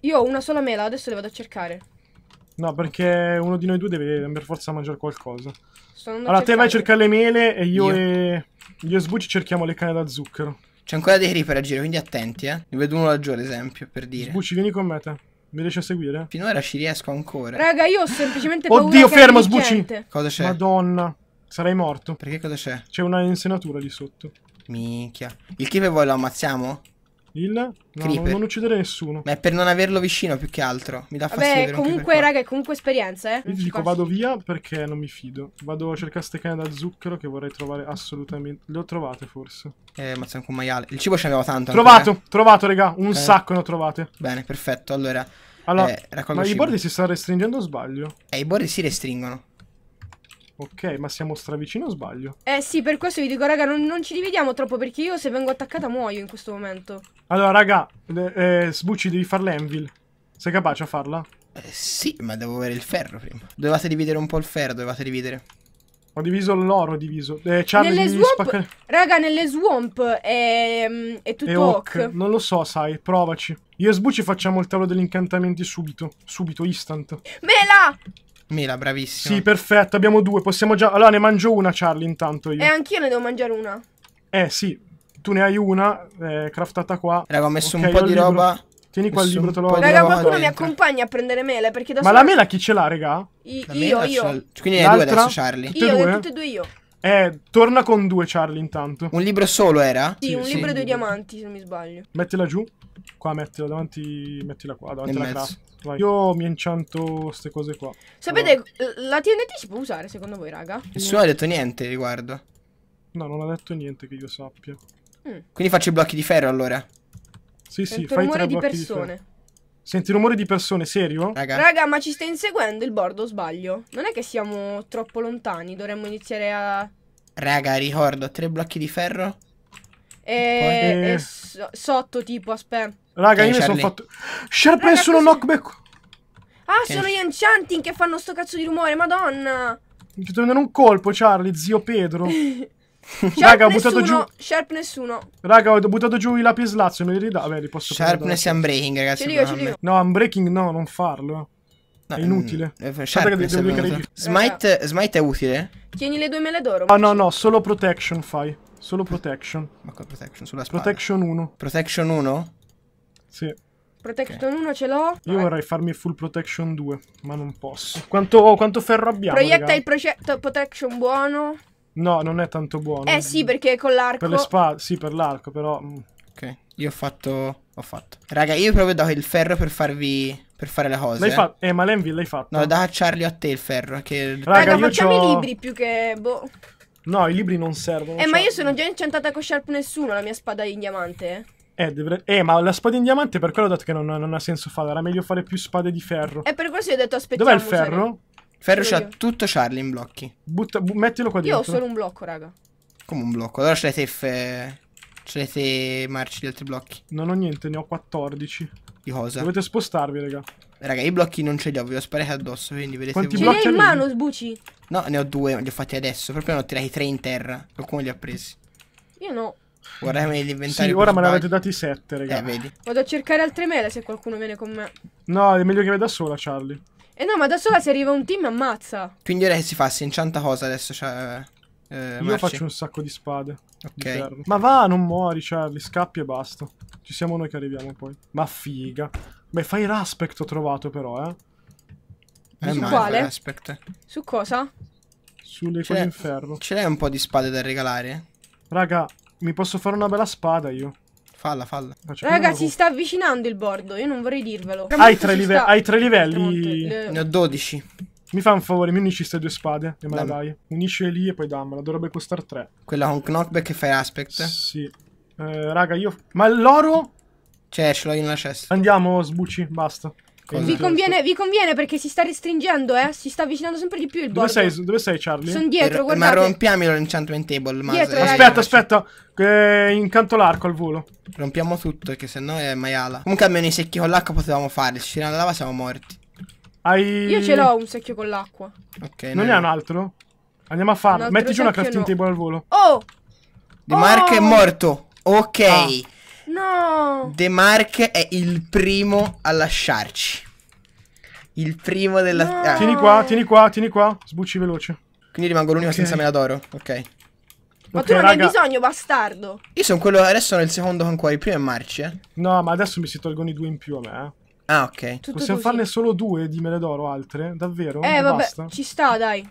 Io ho una sola mela, adesso le vado a cercare. No, perché uno di noi due deve per forza mangiare qualcosa. Allora, te vai a cercare le mele e io, io. e io e Sbucci cerchiamo le canne da zucchero. C'è ancora dei reaper a giro, quindi attenti, eh. Ne vedo uno laggiù, ad esempio, per dire. Sbucci, vieni con me, te. Mi riesci a seguire? Finora ci riesco ancora. Raga, io ho semplicemente paura Oddio, fermo, sbucci! Cosa c'è? Madonna, sarai morto. Perché cosa c'è? C'è una insenatura lì sotto. Minchia. Il tipo vuoi lo ammazziamo? Il? No, Creeper. non uccidere nessuno. Ma è per non averlo vicino più che altro. Mi dà fastidio. Vabbè, comunque, raga, è comunque esperienza, eh. Io dico, vado via perché non mi fido. Vado a cercare ste cane da zucchero che vorrei trovare assolutamente. Le ho trovate forse. Eh, ma c'è anche un maiale. Il cibo ce n'aveva tanto. Trovato, ancora. Eh. trovato, raga. Un eh. sacco ne ho trovate. Bene, perfetto. Allora, allora eh, ma cibo. i bordi si stanno restringendo o sbaglio? Eh, i bordi si restringono. Ok, ma siamo stravicino o sbaglio? Eh sì, per questo vi dico, raga, non, non, ci dividiamo troppo perché io se vengo attaccata muoio in questo momento. Allora, raga, eh, eh, Sbucci, devi fare l'Envil. Sei capace a farla? Eh, sì, ma devo avere il ferro prima. Dovevate dividere un po' il ferro, dovevate dividere. Ho diviso l'oro, ho diviso. Eh, Charlie, nelle swamp, spacca... Raga, nelle swamp è, ehm, è tutto è oak. oak. Non lo so, sai, provaci. Io e Sbucci facciamo il tavolo degli incantamenti subito. Subito, instant. Mela! Mela, bravissima. Sì, perfetto, abbiamo due, possiamo già... Allora, ne mangio una, Charlie, intanto io. E eh, anch'io ne devo mangiare una. Eh, sì, tu ne hai una, eh, craftata qua. Raga, ho messo okay, un po' di roba. Tieni qua il libro, te lo ho Raga, qualcuno mi accompagna a prendere mele perché da Ma sola... la mela chi ce l'ha, raga? I, io, io. Quindi ne hai due adesso, Charlie. Tutte io, due? tutte e due io. Eh, torna con due Charlie intanto. Un libro solo era? Sì, sì un sì. libro e due diamanti, se non mi sbaglio. Mettila giù. Qua mettila davanti, mettila qua, davanti alla craft. Vai. Io mi incianto queste cose qua. Sapete, allora. la TNT si può usare secondo voi, raga? Nessuno ha detto niente riguardo. No, non ha detto niente che io sappia. Mm. Quindi faccio i blocchi di ferro allora. Sì, sì, Sento fai rumore tre di blocchi persone. Di Senti rumore di persone, serio? Raga. Raga, ma ci stai inseguendo il bordo, sbaglio. Non è che siamo troppo lontani, dovremmo iniziare a... Raga, ricordo, tre blocchi di ferro. E, e... e so sotto, tipo, aspetta. Raga, io mi sono fatto... Sharpen sono knockback. Ah, che sono gli enchanting che fanno sto cazzo di rumore, madonna. Mi devo prendere un colpo, Charlie, zio Pedro. Sharp Raga, ho buttato nessuno, giù. Sharp nessuno. Raga, ho buttato giù i lapis lazio. Me li ridà. Vabbè, li posso Sharpness e unbreaking, ragazzi. Ce li ho, ce li ho. No, unbreaking no, non farlo. No, è mm, inutile. Mm, Sharpness è Smite, smite è utile? Tieni le due mele d'oro. Ah, no, no, solo protection fai. Solo protection. Ma con protection sulla spada. Protection 1. Protection 1? Sì. Protection okay. 1 ce l'ho. Io vorrei farmi full protection 2, ma non posso. Quanto, oh, quanto ferro abbiamo? Proietta ragazzi? il protection buono. No, non è tanto buono. Eh sì, perché con l'arco... Per le spade, sì, per l'arco, però... Mm. Ok, io ho fatto... ho fatto. Raga, io proprio do il ferro per farvi... per fare le cose. L'hai eh. fatto? Eh, ma l'envy l'hai fatto? No, da cacciarli a te il ferro, che... Raga, Raga facciamo i libri più che... boh... No, i libri non servono. Eh, ma cioè io sono già incantata con Sharp nessuno, la mia spada in diamante. Eh, eh dovre... eh, ma la spada in diamante per quello ho detto che non, non ha senso fare. Era meglio fare più spade di ferro. E eh, per questo io ho detto aspettiamo. Dov'è il ferro? Ferro c'ha tutto Charlie in blocchi. Butta, bu mettilo qua dentro. Io ho solo un blocco, raga. Come un blocco? Allora c'è le fe... Ce l'hai te marci di altri blocchi. Non ho niente, ne ho 14. Di cosa? Dovete spostarvi, raga. Raga, i blocchi non ce li ho, vi ho sparati addosso, quindi vedete Quanti voi. Ce li hai in mano, sbuci? No, ne ho due, li ho fatti adesso. Proprio ne ho tirati tre in terra. Qualcuno li ha presi. Io no. Guardami l'inventario. Sì, ora me ne avete dati sette, raga. Eh, vedi. Vado a cercare altre mele se qualcuno viene con me. No, è meglio che vada sola, Charlie. E eh no, ma da sola se arriva un team ammazza. Quindi ora che si fa? Si incianta cosa adesso? Cioè, eh, Io faccio un sacco di spade. Ok. Di ma va, non muori, Charlie. Cioè, scappi e basta. Ci siamo noi che arriviamo poi. Ma figa. Beh, fai l'aspect ho trovato però, eh. eh Su quale? Su cosa? Sulle cose in ferro. Ce l'hai un po' di spade da regalare? Raga, mi posso fare una bella spada io. Falla, falla. Raga, si sta avvicinando il bordo, io non vorrei dirvelo. Hai tre, live sta... hai tre livelli. Le... Ne ho 12. Mi fa un favore, mi unisci queste due spade e me la dai. Unisce lì e poi dammela, dovrebbe costare tre. Quella con knockback e fai aspect? Sì. Eh, raga, io... Ma l'oro? Cioè, ce l'ho in una cesta. Andiamo, sbucci, basta. Vi conviene, vi conviene, perché si sta restringendo, eh? Si sta avvicinando sempre di più il board. Dove sei, dove sei Charlie? Sono dietro, guarda. Eh, ma rompiamelo l'enchantment table, ma dietro, eh. Aspetta, aspetta. Eh, incanto l'arco al volo. Rompiamo tutto, perché sennò è maiala. Comunque almeno i secchi con l'acqua potevamo fare. Se ci tiriamo la lava siamo morti. Hai... Io ce l'ho un secchio con l'acqua. Ok. Non ne hai un altro? Andiamo a farlo. Metti giù una crafting no. table al volo. Oh! Di oh! Marco è oh! morto. Ok. Ah. No. De Mark è il primo a lasciarci. Il primo della... No. Ah. Tieni qua, tieni qua, tieni qua. Sbucci veloce. Quindi rimango l'unico okay. senza mela d'oro. Ok. Ma okay, tu non raga. hai bisogno, bastardo. Io sono quello. Adesso sono il secondo con cuore. Il primo è Marci. Eh? No, ma adesso mi si tolgono i due in più a me. Eh. Ah, ok. Tutto Possiamo così. farne solo due di mele d'oro, altre? Davvero? Eh, e vabbè, basta? ci sta, dai.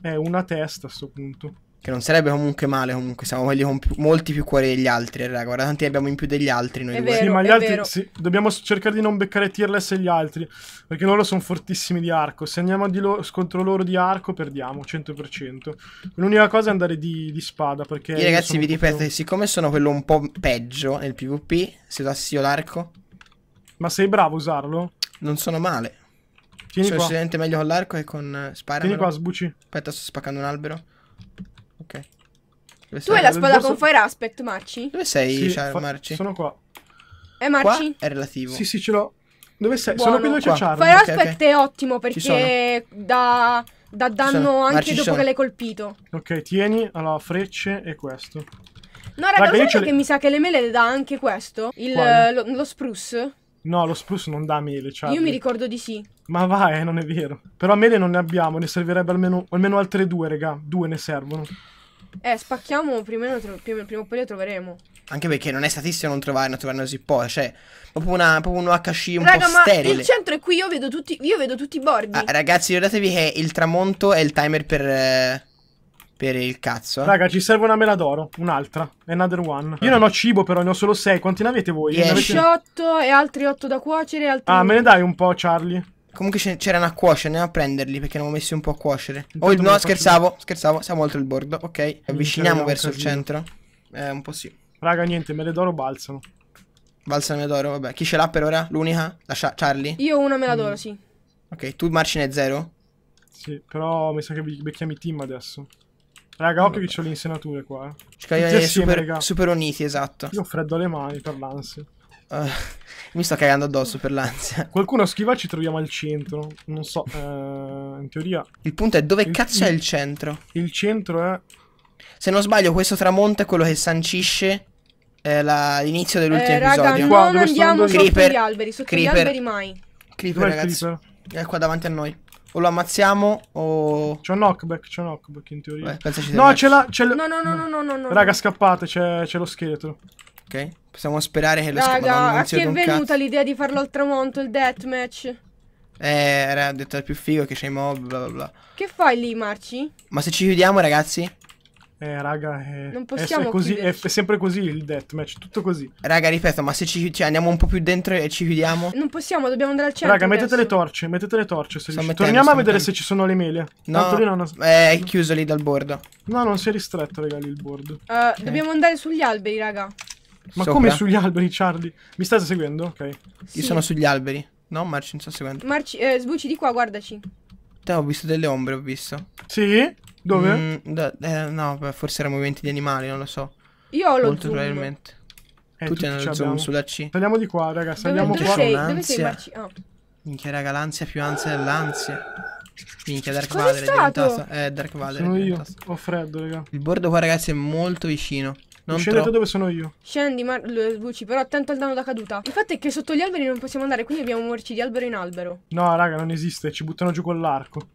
È eh, una testa a sto punto. Che non sarebbe comunque male, comunque siamo quelli con più, molti più cuori degli altri, raga. Guarda, tanti ne abbiamo in più degli altri noi. due. Vero, sì, ma gli altri, sì, dobbiamo cercare di non beccare tierless e gli altri, perché loro sono fortissimi di arco. Se andiamo di lo- contro loro di arco perdiamo, 100%. L'unica cosa è andare di, di spada, perché... Io ragazzi vi ripeto, più... siccome sono quello un po' peggio nel PvP, se usassi io l'arco... Ma sei bravo a usarlo? Non sono male. Tieni sono qua. sicuramente meglio con l'arco e con... Eh, spara. Tieni qua, sbuci. Aspetta, sto spaccando un albero. Ok. Dove tu hai la spada borso... con fire aspect, Marci? Dove sei, sì, Char, Marci? Sono qua. Eh, Marci? Qua è relativo. Sì, sì, ce l'ho. Dove sei? Buono. Sono qui dove c'è Charm. Fire okay, aspect okay. è ottimo perché dà, dà danno anche Marci, dopo che l'hai colpito. Ok, tieni, allora frecce e questo. No, raga, raga che le... mi sa che le mele le dà anche questo? Il, lo, lo, spruce? No, lo spruce non dà mele, Charlie. Io mi ricordo di sì. Ma vai, eh, non è vero. Però mele non ne abbiamo, ne servirebbe almeno, almeno altre due, raga. Due ne servono. Eh, spacchiamo, più o meno, prima o poi lo troveremo. Anche perché non è statistico non trovare naturalmente così poi, cioè, proprio, una, proprio un HC un Raga, po' sterile. il centro è qui, io vedo tutti, io vedo tutti i bordi. Ah, ragazzi, ricordatevi che il tramonto è il timer per... Eh, per il cazzo. Raga, ci serve una mela d'oro, un'altra, another one. Io non ho cibo però, ne ho solo 6, quanti ne avete voi? 18 avete... e altri 8 da cuocere, altri... Ah, me ne dai un po', Charlie? Comunque c'era una cuoce, andiamo a prenderli perché ne avevo messi un po' a cuocere. Oh, no, faccio... scherzavo, scherzavo, siamo oltre il bordo, ok. Avviciniamo verso il centro. Eh, un po' sì. Raga, niente, me le d'oro balzano. Balsame d'oro, vabbè. Chi ce l'ha per ora? L'unica? La Charlie? Io una me la mm. d'oro, mm. sì. Ok, tu marcine zero? Sì, però mi sa che becchiamo i team adesso. Raga, occhio che ho le insenature qua. Eh. Cioè, super, super uniti, esatto. Io ho freddo le mani per l'ansia. Uh, mi sto cagando addosso per l'ansia. Qualcuno schiva ci troviamo al centro. Non so, eh, in teoria... Il punto è dove il, cazzo il, è il centro? Il centro è... Se non sbaglio questo tramonto è quello che sancisce eh, l'inizio dell'ultimo eh, raga, episodio. Qua, non andiamo sotto creeper, gli alberi, sotto creeper. gli alberi mai. Creeper ragazzi, creeper? è qua davanti a noi. O lo ammazziamo o... C'è un knockback, c'è un knockback in teoria. Beh, no, c'è la... No, no, no, no, no, no, no. Raga, scappate, c'è lo scheletro. Ok? Possiamo sperare che lo Raga, sc- Madonna, a chi è venuta l'idea di farlo al tramonto, il deathmatch? Eh, era detto più figo che c'è i mob, bla bla bla. Che fai lì, Marci? Ma se ci chiudiamo, ragazzi? Eh, raga, eh, non possiamo è, così, è sempre così il deathmatch, tutto così. Raga, ripeto, ma se ci cioè, andiamo un po' più dentro e ci chiudiamo? Non possiamo, dobbiamo andare al centro. Raga, mettete adesso. le torce, mettete le torce. Se mettendo, Torniamo a vedere mettendo. se ci sono le mele. No, hanno... eh, è chiuso lì dal bordo. No, non si è ristretto, raga, lì il bordo. Uh, okay. Dobbiamo andare sugli alberi, raga. Ma Sopra. come sugli alberi, Charlie? Mi state seguendo? Ok. Sì. Io sono sugli alberi. No, Marci non sto seguendo. Marci, eh, sbucci di qua, guardaci. Te ho visto delle ombre, ho visto. Sì? Dove? Mm, da, eh, no, forse erano movimenti di animali, non lo so. Io ho lo Molto zoom. probabilmente. Eh, tutti hanno lo zoom sulla C. Saliamo di qua, ragazzi. saliamo dove, qua. Sei? Dove sei, Marci? Oh. Minchia, raga, l'ansia più ansia dell'ansia. Minchia, Dark Cosa Vader è, è diventato. Eh, Dark Vader. Sono io. Ho freddo, raga. Il bordo qua, ragazzi, è molto vicino. Non Scendete dove sono io. Scendi, Mar- Luci, però attento al danno da caduta. Il fatto è che sotto gli alberi non possiamo andare, quindi dobbiamo muoverci di albero in albero. No, raga, non esiste, ci buttano giù con l'arco.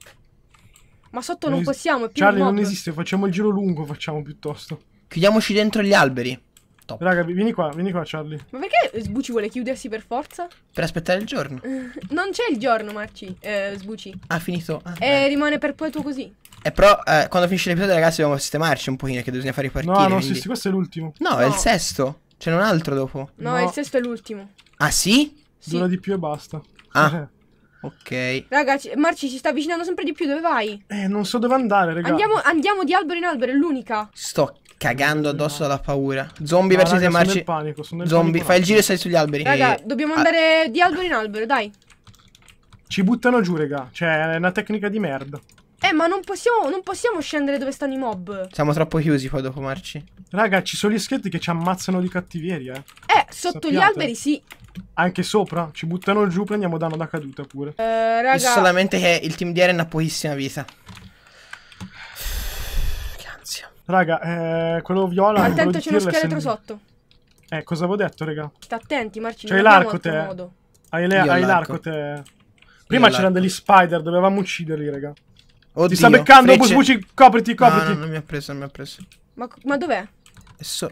Ma sotto non, non possiamo, è più Charlie, non esiste, facciamo il giro lungo, facciamo piuttosto. Chiudiamoci dentro gli alberi. Top. Raga, vieni qua, vieni qua, Charlie. Ma perché Sbucci vuole chiudersi per forza? Per aspettare il giorno. non c'è il giorno, Marci. Eh, Sbucci. Ha ah, finito. Ah, eh, per poi tu così. Eh, però eh, quando finisce l'episodio, ragazzi, dobbiamo sistemarci un pochino. Che bisogna fare i partiti. No, no, quindi... sì, sì, questo è l'ultimo. No, no, è il sesto. C'è un altro dopo. No, no, il sesto è l'ultimo. Ah, sì? sì? Dura di più e basta. Ah. ok. Ragazzi, Marci ci sta avvicinando sempre di più. Dove vai? Eh, non so dove andare, ragazzi. Andiamo, andiamo di albero in albero, è l'unica. Sto cagando addosso dalla paura. Zombie no, verso raga, Marci. Sono panico, sono Zombie, fai il giro e stai sugli alberi. Raga, e... Eh, dobbiamo ah. andare ah. di albero in albero, dai. Ci buttano giù, raga. Cioè, è una tecnica di merda. Eh, ma non possiamo, non possiamo scendere dove stanno i mob. Siamo troppo chiusi qua dopo, Marci. Raga, ci sono gli scheletri che ci ammazzano di cattiveria, eh. Eh, sotto Sappiate. gli alberi sì. Anche sopra? Ci buttano giù, prendiamo danno da caduta pure. Eh, raga... Visto solamente che il team di Eren ha pochissima vita. Che ansia. Raga, eh, quello viola... Attento, c'è uno scheletro sotto. Eh, cosa avevo detto, raga? Sta attenti, Marci. C'hai l'arco te. Hai l'arco te. Prima c'erano degli spider, dovevamo ucciderli, raga. Oddio, Ti sta beccando, frecce. Busbucci, copriti, copriti. No, no, non mi ha preso, non mi ha preso. Ma, ma dov'è? È, so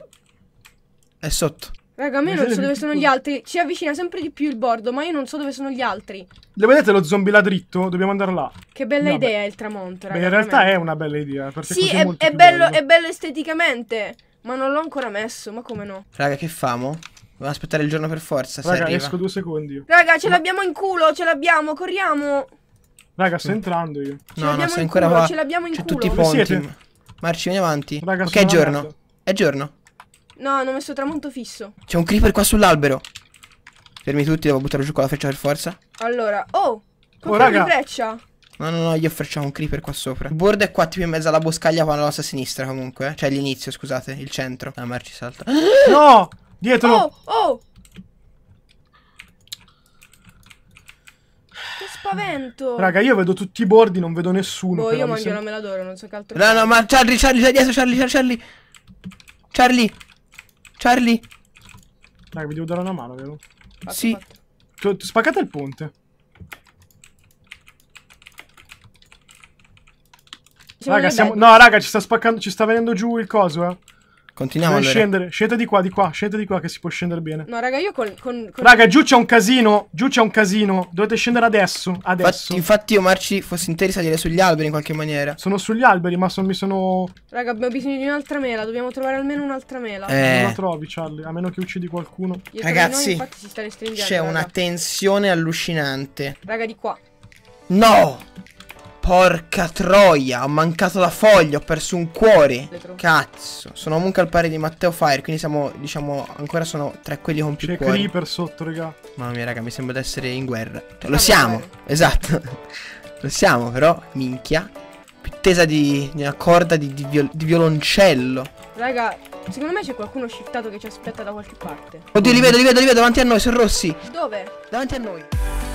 è sotto. Raga, a me non so dove sono gli altri. Ci avvicina sempre di più il bordo, ma io non so dove sono gli altri. Le vedete lo zombie là dritto? Dobbiamo andare là. Che bella no, idea il tramonto, raga. Beh, in realtà è una bella idea. Sì, è, è, è, bello, bello. è, bello, esteticamente. Ma non l'ho ancora messo, ma come no? Raga, che famo? Dobbiamo aspettare il giorno per forza. Raga, esco due secondi. Raga, ce l'abbiamo in culo, ce l'abbiamo, corriamo. Raga, sto entrando io. Ce no, no, sei ancora culo, qua. Ce l'abbiamo in C'è tutti i ponti. Marci, vieni avanti. Raga, ok, è giorno. Merda. È giorno. No, hanno messo tramonto fisso. C'è un creeper qua sull'albero. Fermi tutti, devo buttare giù con la freccia per forza. Allora, oh! Con oh, raga. freccia. No, no, no, io frecciamo un creeper qua sopra. Il bordo è qua tipo in mezzo alla boscaglia qua alla nostra sinistra comunque. Eh. Cioè l'inizio, scusate, il centro. Ah, Marci salta. No! Dietro! Oh, oh! spavento. Raga, io vedo tutti i bordi, non vedo nessuno. Boh, io mangio sem- la mela d'oro, non so che altro. No, no, ma Charlie, Charlie, sei dietro, Charlie, Charlie. Charlie. Charlie. Raga, vi devo dare una mano, vero? Fatto, sì. Fatto. Spaccate il ponte. raga, siamo... No, raga, ci sta spaccando, ci sta venendo giù il coso, eh. Continuiamo Deve allora. scendere, Scendete di qua, di qua, scendete di qua che si può scendere bene. No, raga, io con... con, con... Raga, giù c'è un casino, giù c'è un casino. Dovete scendere adesso, adesso. Infatti, io, Marci, fossi interessato di salire sugli alberi in qualche maniera. Sono sugli alberi, ma son, mi sono... Raga, abbiamo bisogno di un'altra mela, dobbiamo trovare almeno un'altra mela. Eh. Non la trovi, Charlie, a meno che uccidi qualcuno. Dietro Ragazzi, c'è una tensione allucinante. Raga, di qua. No! Porca troia, ho mancato la foglia, ho perso un cuore. Cazzo, sono comunque al pari di Matteo Fire, quindi siamo, diciamo, ancora sono tra quelli con più C'è cuori. C'è Creeper sotto, raga. Mamma mia, raga, mi sembra di essere in guerra. Cioè, lo siamo, esatto. lo siamo, però, minchia. Più tesa di, di una corda di, di, viol di violoncello. Raga, secondo me c'è qualcuno shiftato che ci aspetta da qualche parte. Oddio, li vedo, li vedo, li vedo davanti a noi, sono rossi. Dove? Davanti a noi.